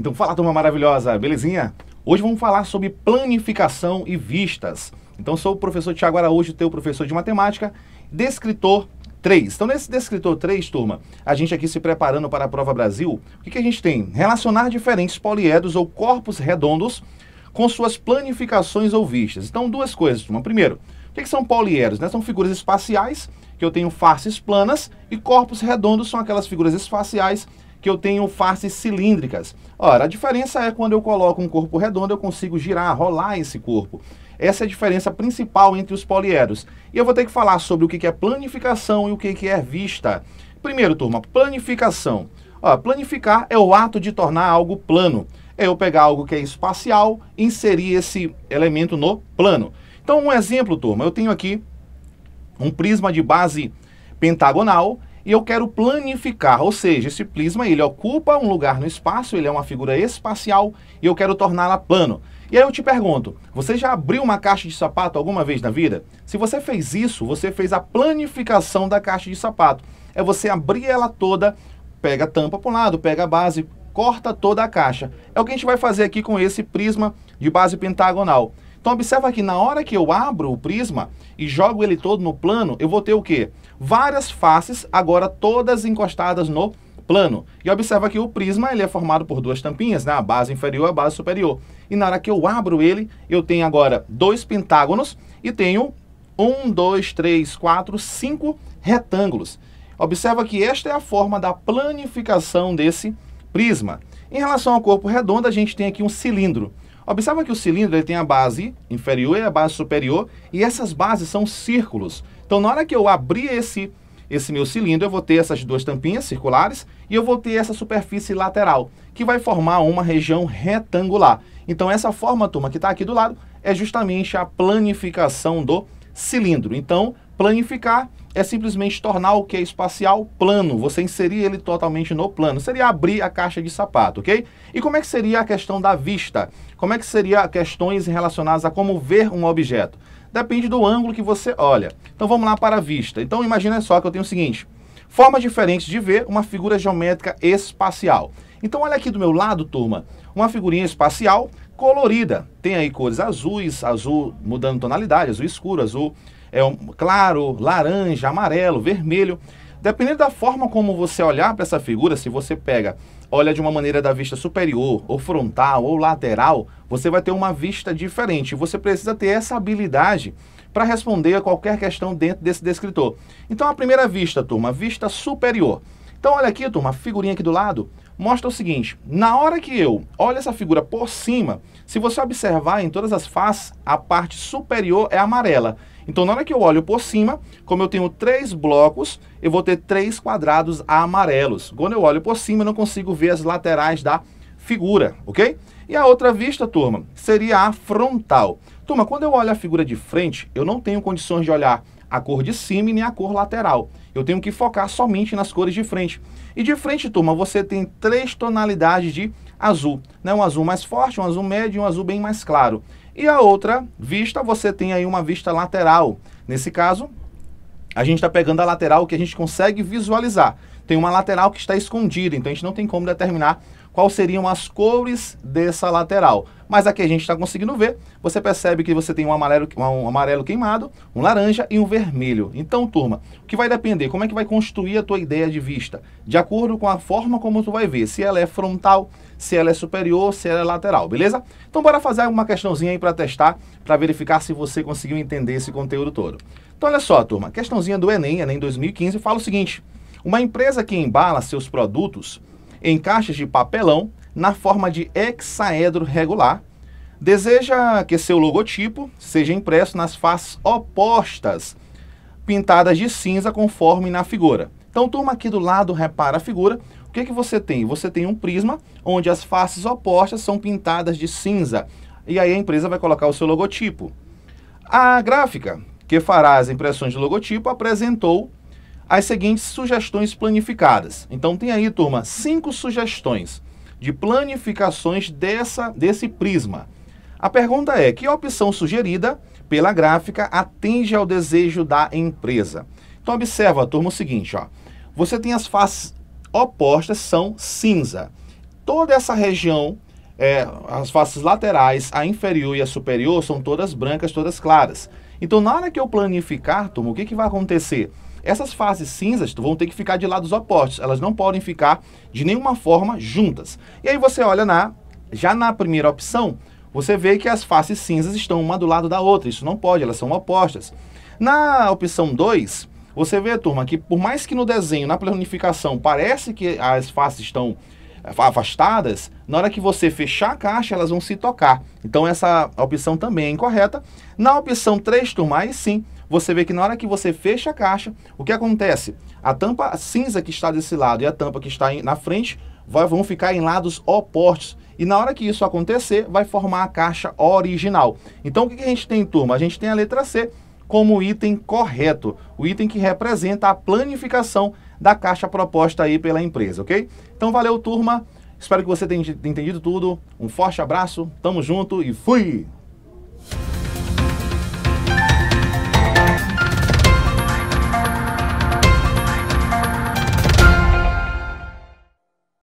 Então fala, turma maravilhosa, belezinha? Hoje vamos falar sobre planificação e vistas. Então sou o professor Tiago Araújo, teu professor de matemática, descritor 3. Então nesse descritor 3, turma, a gente aqui se preparando para a prova Brasil, o que, que a gente tem? Relacionar diferentes poliedros ou corpos redondos com suas planificações ou vistas. Então duas coisas, turma. Primeiro, o que, que são poliedros? Né? São figuras espaciais, que eu tenho faces planas, e corpos redondos são aquelas figuras espaciais que eu tenho faces cilíndricas. Ora, a diferença é quando eu coloco um corpo redondo, eu consigo girar, rolar esse corpo. Essa é a diferença principal entre os poliedros. E eu vou ter que falar sobre o que é planificação e o que é vista. Primeiro, turma, planificação. Ó, planificar é o ato de tornar algo plano. É eu pegar algo que é espacial, inserir esse elemento no plano. Então, um exemplo, turma, eu tenho aqui um prisma de base pentagonal e eu quero planificar, ou seja, esse prisma ele ocupa um lugar no espaço, ele é uma figura espacial e eu quero torná-la plano. E aí eu te pergunto, você já abriu uma caixa de sapato alguma vez na vida? Se você fez isso, você fez a planificação da caixa de sapato. É você abrir ela toda, pega a tampa para um lado, pega a base, corta toda a caixa. É o que a gente vai fazer aqui com esse prisma de base pentagonal. Então observa que na hora que eu abro o prisma e jogo ele todo no plano, eu vou ter o quê? várias faces, agora todas encostadas no plano. E observa que o prisma ele é formado por duas tampinhas, né? a base inferior e a base superior. E na hora que eu abro ele, eu tenho agora dois pentágonos e tenho um, dois, três, quatro, cinco retângulos. Observa que esta é a forma da planificação desse prisma. Em relação ao corpo redondo, a gente tem aqui um cilindro. Observa que o cilindro ele tem a base inferior e a base superior, e essas bases são círculos. Então, na hora que eu abrir esse, esse meu cilindro, eu vou ter essas duas tampinhas circulares e eu vou ter essa superfície lateral, que vai formar uma região retangular. Então, essa forma, turma, que está aqui do lado, é justamente a planificação do cilindro. Então, planificar é simplesmente tornar o que é espacial plano, você inserir ele totalmente no plano. Seria abrir a caixa de sapato, ok? E como é que seria a questão da vista? Como é que seria questões relacionadas a como ver um objeto? Depende do ângulo que você olha. Então vamos lá para a vista. Então imagina só que eu tenho o seguinte: formas diferentes de ver uma figura geométrica espacial. Então olha aqui do meu lado, turma, uma figurinha espacial colorida. Tem aí cores azuis, azul mudando tonalidade, azul escuro, azul é um, claro, laranja, amarelo, vermelho. Dependendo da forma como você olhar para essa figura, se você pega, olha de uma maneira da vista superior, ou frontal, ou lateral, você vai ter uma vista diferente. Você precisa ter essa habilidade para responder a qualquer questão dentro desse descritor. Então, a primeira vista, turma, vista superior. Então, olha aqui, turma, figurinha aqui do lado mostra o seguinte: na hora que eu olho essa figura por cima, se você observar em todas as faces, a parte superior é amarela. Então, na hora que eu olho por cima, como eu tenho três blocos, eu vou ter três quadrados amarelos. Quando eu olho por cima, eu não consigo ver as laterais da figura, ok? E a outra vista, turma, seria a frontal. Turma, quando eu olho a figura de frente, eu não tenho condições de olhar a cor de cima e nem a cor lateral. Eu tenho que focar somente nas cores de frente. E de frente, turma, você tem três tonalidades de azul. Né? Um azul mais forte, um azul médio e um azul bem mais claro. E a outra vista, você tem aí uma vista lateral. Nesse caso, a gente está pegando a lateral que a gente consegue visualizar. Tem uma lateral que está escondida, então a gente não tem como determinar quais seriam as cores dessa lateral. Mas aqui a gente está conseguindo ver, você percebe que você tem um amarelo, um amarelo queimado, um laranja e um vermelho. Então, turma, o que vai depender? Como é que vai construir a tua ideia de vista? De acordo com a forma como tu vai ver, se ela é frontal, se ela é superior, se ela é lateral, beleza? Então, bora fazer uma questãozinha aí para testar, para verificar se você conseguiu entender esse conteúdo todo. Então, olha só, turma, questãozinha do Enem, Enem 2015, fala o seguinte... Uma empresa que embala seus produtos em caixas de papelão na forma de hexaedro regular. Deseja que seu logotipo seja impresso nas faces opostas, pintadas de cinza conforme na figura. Então, turma, aqui do lado, repara a figura. O que, que você tem? Você tem um prisma onde as faces opostas são pintadas de cinza. E aí a empresa vai colocar o seu logotipo. A gráfica que fará as impressões de logotipo apresentou as seguintes sugestões planificadas. Então tem aí, turma, cinco sugestões de planificações dessa, desse prisma. A pergunta é: que opção sugerida pela gráfica atende ao desejo da empresa? Então observa, turma, o seguinte, ó. Você tem as faces opostas são cinza. Toda essa região, é, as faces laterais, a inferior e a superior, são todas brancas, todas claras. Então, na hora que eu planificar, turma, o que, que vai acontecer? Essas faces cinzas vão ter que ficar de lados opostos, elas não podem ficar de nenhuma forma juntas. E aí você olha na já na primeira opção, você vê que as faces cinzas estão uma do lado da outra, isso não pode, elas são opostas. Na opção 2, você vê, turma, que por mais que no desenho, na planificação, parece que as faces estão eh, afastadas, na hora que você fechar a caixa, elas vão se tocar. Então essa opção também é incorreta. Na opção 3, turma, aí sim, você vê que na hora que você fecha a caixa, o que acontece? A tampa cinza que está desse lado e a tampa que está na frente vão ficar em lados opostos. E na hora que isso acontecer, vai formar a caixa original. Então, o que a gente tem, turma? A gente tem a letra C como item correto, o item que representa a planificação da caixa proposta aí pela empresa, ok? Então, valeu, turma. Espero que você tenha entendido tudo. Um forte abraço, tamo junto e fui!